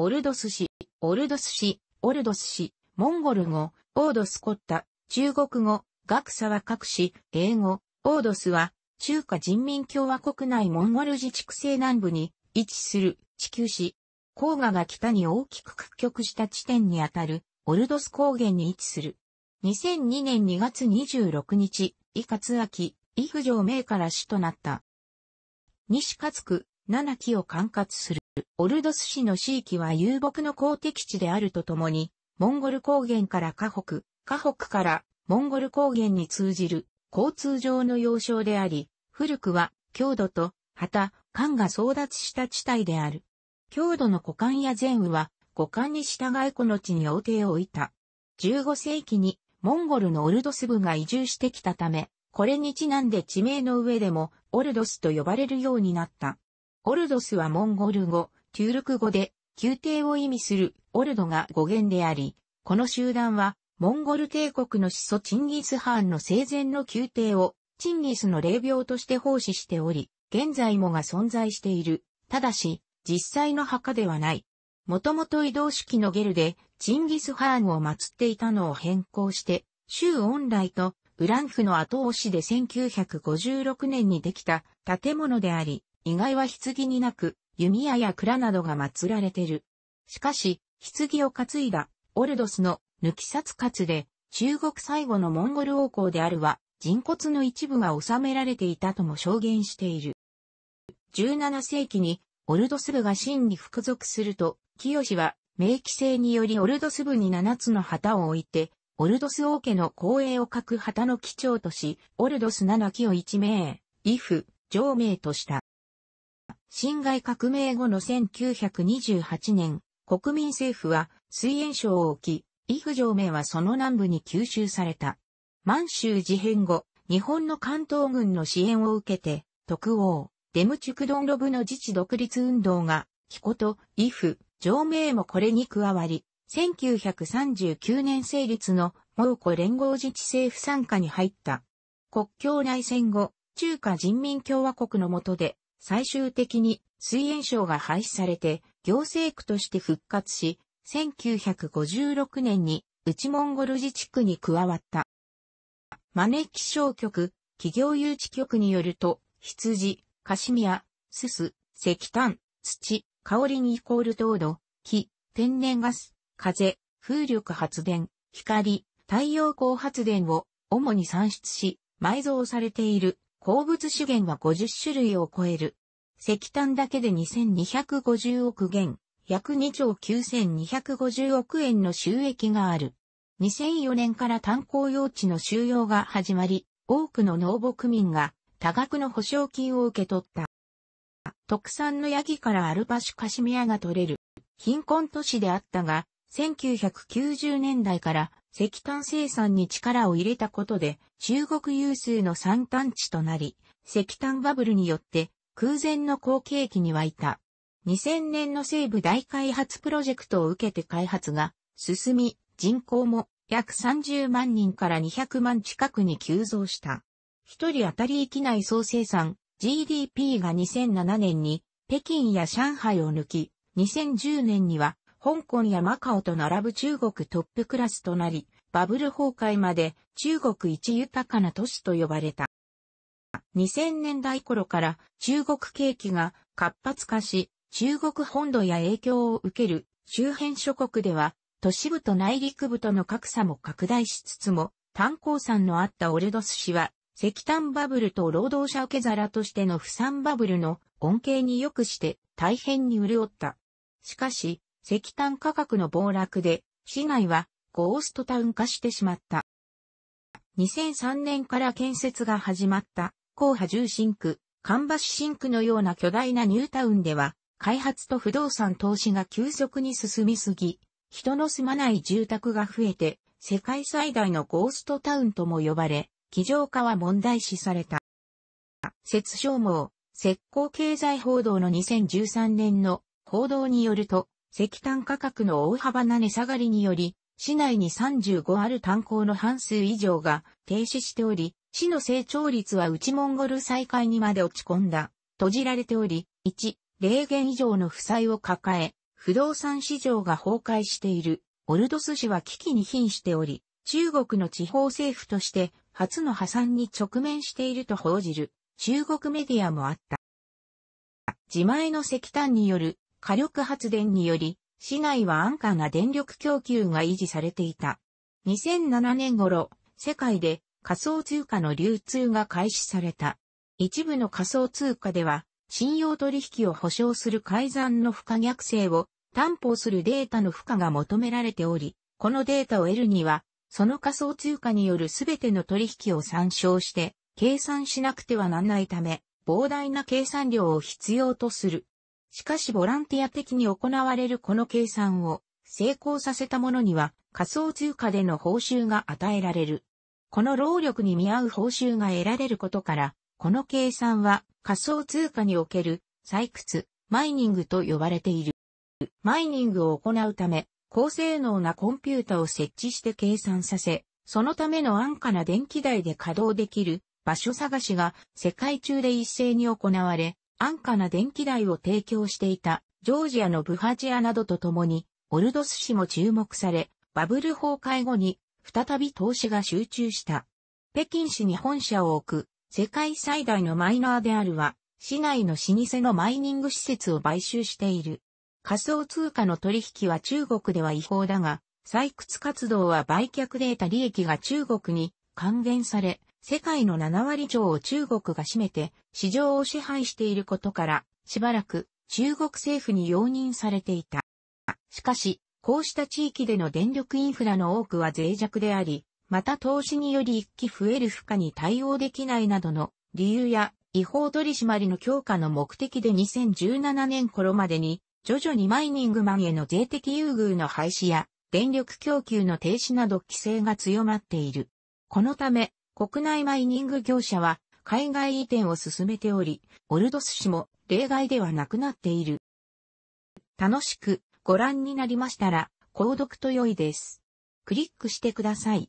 オルドス市、オルドス市、オルドス市、モンゴル語、オードスコッタ、中国語、学者は各市、英語、オードスは、中華人民共和国内モンゴル自治区西南部に位置する地球市。黄河が北に大きく屈曲した地点にあたる、オルドス高原に位置する。2002年2月26日、伊勝秋、伊ョ城名から市となった。西勝区、七木を管轄する。オルドス市の地域は遊牧の公的地であるとともに、モンゴル高原から河北、河北からモンゴル高原に通じる交通上の要衝であり、古くは郷土と旗、漢が争奪した地帯である。郷土の股間や前羽は五冠に従いこの地に王庭を置いた。15世紀にモンゴルのオルドス部が移住してきたため、これにちなんで地名の上でもオルドスと呼ばれるようになった。オルドスはモンゴル語、テュールク語で、宮廷を意味するオルドが語源であり、この集団は、モンゴル帝国の始祖チンギス・ハーンの生前の宮廷を、チンギスの霊廟として奉仕しており、現在もが存在している。ただし、実際の墓ではない。もともと移動式のゲルで、チンギス・ハーンを祀っていたのを変更して、州恩来とウランフの後押しで1956年にできた建物であり、意外は棺になく、弓矢や蔵などが祀られてる。しかし、棺を担いだ、オルドスの抜き札活で、中国最後のモンゴル王公であるは、人骨の一部が収められていたとも証言している。17世紀に、オルドス部が真に服属すると、清は、明記制によりオルドス部に7つの旗を置いて、オルドス王家の光栄を書く旗の基調とし、オルドス7木を一名、イフ、上名とした。辛亥革命後の1928年、国民政府は水炎症を置き、伊夫城名はその南部に吸収された。満州事変後、日本の関東軍の支援を受けて、徳王、デムチュクドンロブの自治独立運動が、木コと伊夫、城名もこれに加わり、1939年成立の蒙古連合自治政府参加に入った。国境内戦後、中華人民共和国の下で最終的に水炎省が廃止されて、行政区として復活し、1956年に内モンゴル自治区に加わった。招き小局、企業誘致局によると、羊、カシミヤ、スス、石炭、土、香りにイコール糖度、木、天然ガス、風、風力発電、光、太陽光発電を主に産出し、埋蔵されている鉱物資源は50種類を超える。石炭だけで2250億元、約2兆9250億円の収益がある。2004年から炭鉱用地の収容が始まり、多くの農牧民が多額の保証金を受け取った。特産のヤギからアルパシュカシミヤが取れる。貧困都市であったが、1990年代から石炭生産に力を入れたことで中国有数の産炭地となり、石炭バブルによって空前の好景気に沸いた。2000年の西部大開発プロジェクトを受けて開発が進み、人口も約30万人から200万近くに急増した。一人当たり域内総生産 GDP が2007年に北京や上海を抜き、2010年には香港やマカオと並ぶ中国トップクラスとなり、バブル崩壊まで中国一豊かな都市と呼ばれた。2000年代頃から中国景気が活発化し、中国本土や影響を受ける周辺諸国では、都市部と内陸部との格差も拡大しつつも、炭鉱山のあったオレドス市は、石炭バブルと労働者受け皿としての不産バブルの恩恵によくして大変に潤った。しかし、石炭価格の暴落で、市内はゴーストタウン化してしまった。2003年から建設が始まった、後波重新区、干橋新区のような巨大なニュータウンでは、開発と不動産投資が急速に進みすぎ、人の住まない住宅が増えて、世界最大のゴーストタウンとも呼ばれ、気上化は問題視された。説消耗、石膏経済報道の2013年の報道によると、石炭価格の大幅な値下がりにより、市内に35ある炭鉱の半数以上が停止しており、市の成長率は内モンゴル再開にまで落ち込んだ、閉じられており、1、0元以上の負債を抱え、不動産市場が崩壊している、オルドス市は危機に瀕しており、中国の地方政府として初の破産に直面していると報じる中国メディアもあった。自前の石炭による火力発電により、市内は安価な電力供給が維持されていた。2007年頃、世界で仮想通貨の流通が開始された。一部の仮想通貨では、信用取引を保証する改ざんの不可逆性を担保するデータの負荷が求められており、このデータを得るには、その仮想通貨による全ての取引を参照して、計算しなくてはならないため、膨大な計算量を必要とする。しかしボランティア的に行われるこの計算を成功させた者には仮想通貨での報酬が与えられる。この労力に見合う報酬が得られることから、この計算は仮想通貨における採掘、マイニングと呼ばれている。マイニングを行うため、高性能なコンピュータを設置して計算させ、そのための安価な電気代で稼働できる場所探しが世界中で一斉に行われ、安価な電気代を提供していたジョージアのブハジアなどと共に、オルドス市も注目され、バブル崩壊後に再び投資が集中した。北京市に本社を置く世界最大のマイナーであるは、市内の老舗のマイニング施設を買収している。仮想通貨の取引は中国では違法だが、採掘活動は売却で得た利益が中国に還元され、世界の7割以上を中国が占めて市場を支配していることから、しばらく中国政府に容認されていた。しかし、こうした地域での電力インフラの多くは脆弱であり、また投資により一気増える負荷に対応できないなどの理由や違法取締りの強化の目的で2017年頃までに徐々にマイニングマンへの税的優遇の廃止や電力供給の停止など規制が強まっている。このため国内マイニング業者は海外移転を進めており、オルドス氏も例外ではなくなっている。楽しくご覧になりましたら、購読と良いです。クリックしてください。